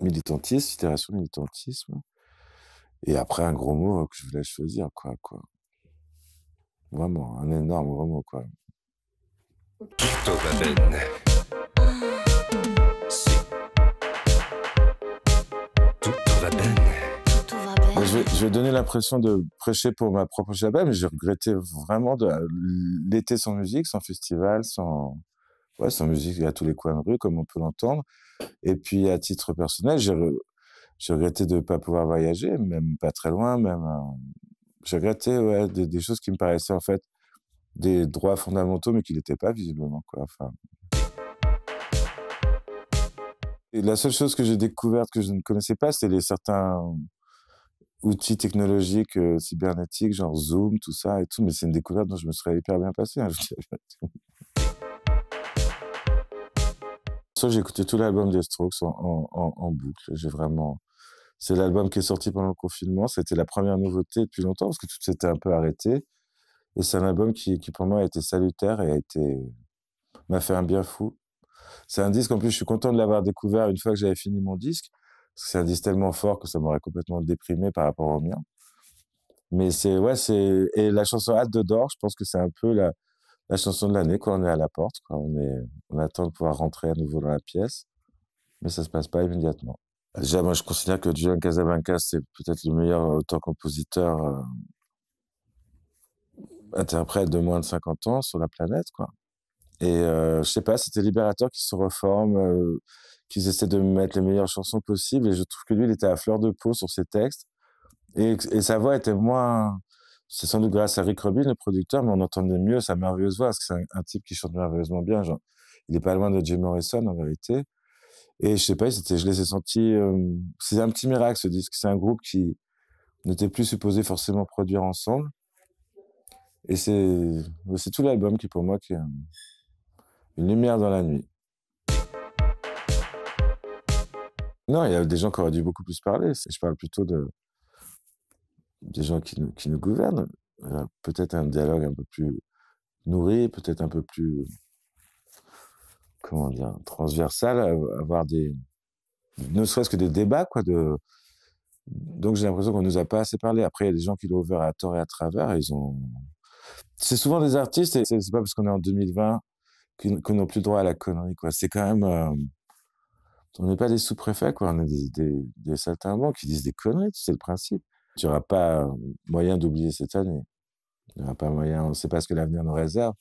militantisme, itération militantisme. Et après, un gros mot euh, que je voulais choisir, quoi, quoi. Vraiment, un énorme gros mot, quoi. Je vais, donner l'impression de prêcher pour ma propre chapelle, mais j'ai regretté vraiment de euh, l'été sans musique, sans festival, sans ouais, sa musique à tous les coins de rue, comme on peut l'entendre. Et puis, à titre personnel, j'ai regretté de ne pas pouvoir voyager, même pas très loin, même. Euh, j'ai regretté ouais, des, choses qui me paraissaient en fait des droits fondamentaux, mais qui n'étaient pas visiblement. Quoi. Enfin... Et la seule chose que j'ai découverte que je ne connaissais pas, c'est les certains outils technologiques euh, cybernétiques, genre Zoom, tout ça et tout. Mais c'est une découverte dont je me serais hyper bien passé. Hein, j'ai écouté tout l'album des Strokes en, boucle. J'ai vraiment. C'est l'album qui est sorti pendant le confinement. C'était la première nouveauté depuis longtemps parce que tout s'était un peu arrêté. Et c'est un album qui, qui, pour moi a été salutaire et a été m'a fait un bien fou. C'est un disque en plus. Je suis content de l'avoir découvert une fois que j'avais fini mon disque. Parce que c'est un disque tellement fort que ça m'aurait complètement déprimé par rapport au mien. Mais c'est ouais, c'est et la chanson Hâte de Dor, je pense que c'est un peu la la chanson de l'année, On est à la porte, On, est, on attend de pouvoir rentrer à nouveau dans la pièce, mais ça se passe pas immédiatement. Ah, Déjà, moi, je considère que Julian Casablanca, c'est peut-être le meilleur euh, auteur-compositeur euh, interprète de moins de 50 ans sur la planète, quoi. Et je euh, je sais pas, c'était libérateur qui se reforme, qui qu'ils de mettre les meilleures chansons possibles. Et je trouve que lui, il était à fleur de peau sur ses textes. Et, et sa voix était moins c'est sans doute grâce à Rick Rubin, le producteur, mais on entendait mieux sa merveilleuse voix, parce que c'est un, type qui chante merveilleusement bien. il n'est pas loin de Jim Morrison, en vérité. Et je sais pas, c'était, je les ai sentis, euh, c'est un petit miracle ce disque. C'est un groupe qui n'était plus supposé forcément produire ensemble. Et c'est, c'est tout l'album qui, pour moi, qui est une lumière dans la nuit. Non, il y a des gens qui auraient dû beaucoup plus parler. Je parle plutôt de, des gens qui nous, gouvernent, euh, peut-être un dialogue un peu plus nourri, peut-être un peu plus, comment dire, transversal, avoir des, ne serait-ce que des débats, quoi, de, donc j'ai l'impression qu'on nous a pas assez parlé. Après, il y a des gens qui l'ont ouvert à tort et à travers, ils ont, c'est souvent des artistes, et c'est pas parce qu'on est en 2020 qu'on n'a plus droit à la connerie, quoi. C'est quand même, euh, on n'est pas des sous-préfets, quoi. On est des, des, des saltimbanques qui disent des conneries, c'est le principe tu n'auras pas moyen d'oublier cette année. Il aura pas moyen, on ne sait pas ce que l'avenir nous réserve,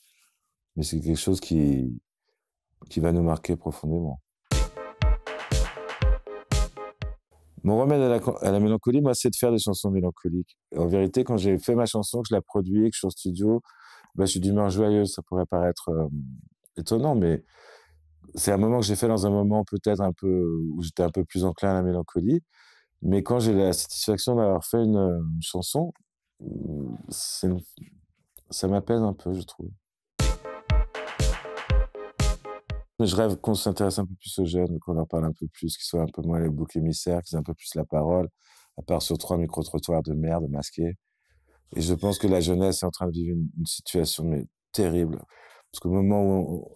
mais c'est quelque chose qui, qui va nous marquer profondément. Mon remède à la, la mélancolie, moi, c'est de faire des chansons mélancoliques. En vérité, quand j'ai fait ma chanson, que je la produis, que je suis en studio, bah, je suis d'humeur joyeuse. Ça pourrait paraître étonnant, mais c'est un moment que j'ai fait dans un moment peut-être un peu où j'étais un peu plus enclin à la mélancolie. Mais quand j'ai la satisfaction d'avoir fait une, chanson, ça m'apaise un peu, je trouve. Je rêve qu'on s'intéresse un peu plus aux jeunes, qu'on leur parle un peu plus, qu'ils soient un peu moins les boucs émissaires, qu'ils aient un peu plus la parole, à part sur trois micro-trottoirs de merde masqués. Et je pense que la jeunesse est en train de vivre une, situation mais terrible. Parce qu'au moment où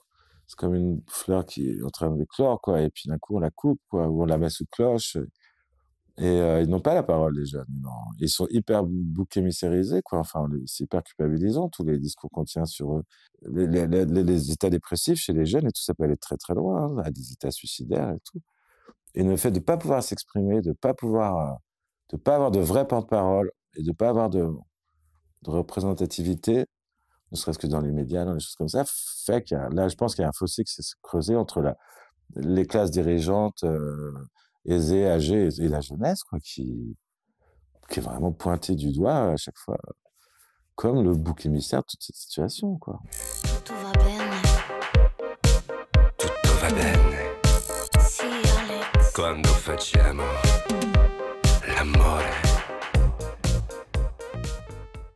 c'est comme une fleur qui est en train de déclore, quoi, et puis d'un coup on la coupe, quoi, ou on la met sous cloche. Et euh, ils n'ont pas la parole, les jeunes. Non. Ils sont hyper bouc quoi. Enfin, c'est hyper culpabilisant, tous les discours qu'on tient sur eux. Les, états dépressifs chez les jeunes et tout, ça peut aller très, très loin, hein, à des états suicidaires et tout. Et le fait de ne pas pouvoir s'exprimer, de ne pas pouvoir, euh, de pas avoir de vrai porte-parole et de ne pas avoir de, de représentativité, ne serait-ce que dans les médias, dans les choses comme ça, fait qu'il y a, là, je pense qu'il y a un fossé qui s'est creusé entre la, les classes dirigeantes, euh, les âgés, et la jeunesse, quoi, qui, qui est vraiment pointée du doigt à chaque fois, comme le bouc émissaire de toute cette situation, quoi. Tout va bien. Tout